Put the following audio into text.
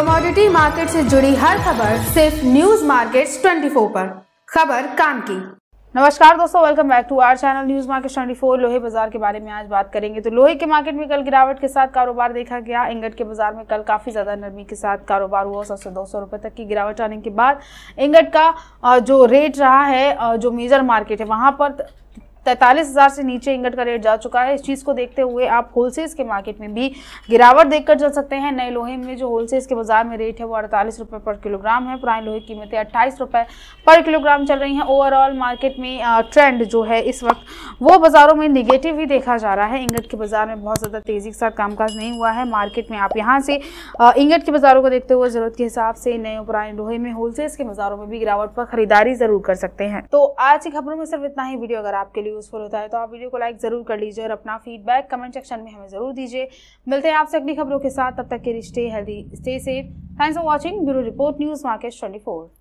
commodity market से जुड़ी हर खबर सिर्फ न्यूज मार्केट्स 24 पर खबर काम की नमस्कार दोस्तों welcome back to our channel news market 24 लोहे बाजार के बारे में आज बात करेंगे तो लोहे के मार्केट में कल गिरावट के साथ कारोबार देखा गया इंगट के बाजार में कल काफी ज्यादा नरमी के साथ कारोबार हुआ सौ से दो सौ रुपए तक की गिरावट आने के बाद इंगट का जो रेट रहा है जो मेजर मार्केट है वहां पर तैंतालीस हज़ार से नीचे इंगट का रेट जा चुका है इस चीज़ को देखते हुए आप होलसेल्स के मार्केट में भी गिरावट देखकर चल सकते हैं नए लोहे में जो होलसेल्स के बाजार में रेट है वो अड़तालीस रुपये पर किलोग्राम है पुराने लोहे की कीमतें अट्ठाईस रुपए पर किलोग्राम चल रही हैं ओवरऑल मार्केट में ट्रेंड जो है इस वक्त वो बाज़ारों में निगेटिव ही देखा जा रहा है इंगट के बाज़ार में बहुत ज़्यादा तेज़ी के साथ कामकाज नहीं हुआ है मार्केट में आप यहाँ से इंगट के बाज़ारों को देखते हुए ज़रूरत के हिसाब से नए और पुराने लोहे में होलसेल्स के बाज़ारों में भी गिरावट पर खरीदारी ज़रूर कर सकते हैं तो आज की खबरों में सिर्फ इतना ही वीडियो अगर आपके लिए वीडियो यूज़फुल होता है तो आप वीडियो को लाइक ज़रूर कर लीजिए और अपना फीडबैक कमेंट सेक्शन में हमें ज़रूर दीजिए मिलते हैं आपसे अगली खबरों के साथ तब तक के रिश्ते healthy stay safe thanks for watching bureau report news market twenty